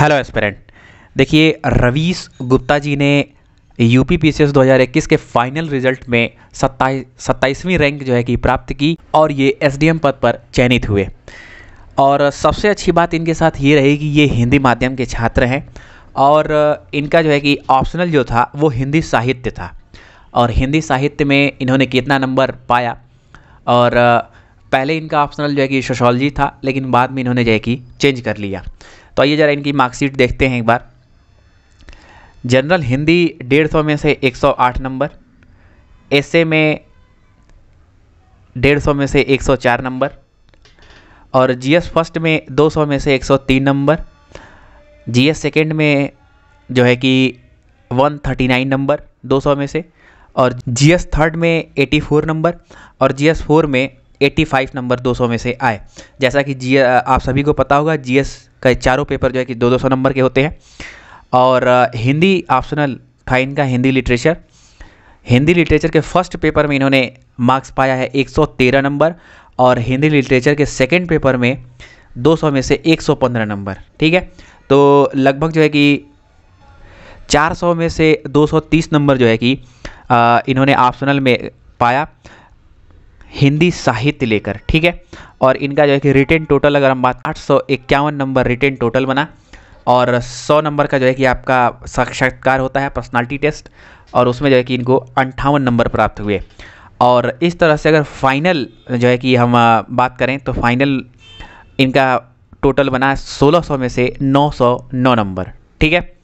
hello aspirant देखिए रवीश गुप्ता जी ने U P C के फाइनल रिजल्ट में सत्ताईस सत्ताईसवीं रैंक जो है कि प्राप्त की और ये एस पद पर चयनित हुए और सबसे अच्छी बात इनके साथ ये रही कि ये हिंदी माध्यम के छात्र हैं और इनका जो है कि ऑप्शनल जो था वो हिंदी साहित्य था और हिंदी साहित्य में इन्होंने कितना नंबर पाया और पहले इनका ऑप्शनल जो है कि सोशोलॉजी था लेकिन बाद में इन्होंने जो है कि चेंज कर लिया तो आइए ज़रा इनकी मार्कशीट देखते हैं एक बार जनरल हिंदी डेढ़ सौ में से एक सौ आठ नंबर ए में डेढ़ सौ में से एक सौ चार नंबर और जीएस फर्स्ट में दो सौ में से एक सौ तीन नंबर जीएस सेकेंड में जो है कि वन थर्टी नाइन नंबर दो सौ में से और जीएस थर्ड में एटी फोर नंबर और जीएस फोर में 85 नंबर 200 में से आए जैसा कि जी आप सभी को पता होगा जीएस का चारों पेपर जो है कि दो दो सौ नंबर के होते हैं और हिंदी ऑप्शनल था इनका हिंदी लिटरेचर हिंदी लिटरेचर के फर्स्ट पेपर में इन्होंने मार्क्स पाया है 113 नंबर और हिंदी लिटरेचर के सेकेंड पेपर में 200 में से 115 नंबर ठीक है तो लगभग जो है कि 400 में से 230 नंबर जो है कि इन्होंने ऑप्शनल में पाया हिंदी साहित्य लेकर ठीक है और इनका जो है कि रिटर्न टोटल अगर हम बात आठ सौ इक्यावन नंबर रिटर्न टोटल बना और सौ नंबर का जो है कि आपका साक्षात्कार होता है पर्सनालिटी टेस्ट और उसमें जो है कि इनको अंठावन नंबर प्राप्त हुए और इस तरह से अगर फाइनल जो है कि हम बात करें तो फाइनल इनका टोटल बना सौ में से नौ नंबर ठीक है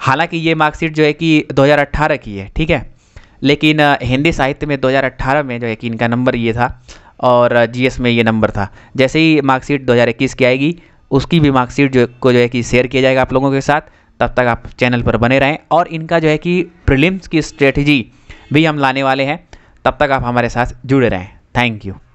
हालांकि ये मार्कशीट जो है कि 2018 की है ठीक है लेकिन हिंदी साहित्य में 2018 में जो है कि इनका नंबर ये था और जीएस में ये नंबर था जैसे ही मार्कशीट 2021 की आएगी उसकी भी मार्कशीट जो को जो है कि शेयर किया जाएगा आप लोगों के साथ तब तक आप चैनल पर बने रहें और इनका जो है कि प्रिलिम्स की स्ट्रेटजी भी हम लाने वाले हैं तब तक आप हमारे साथ जुड़े रहें थैंक यू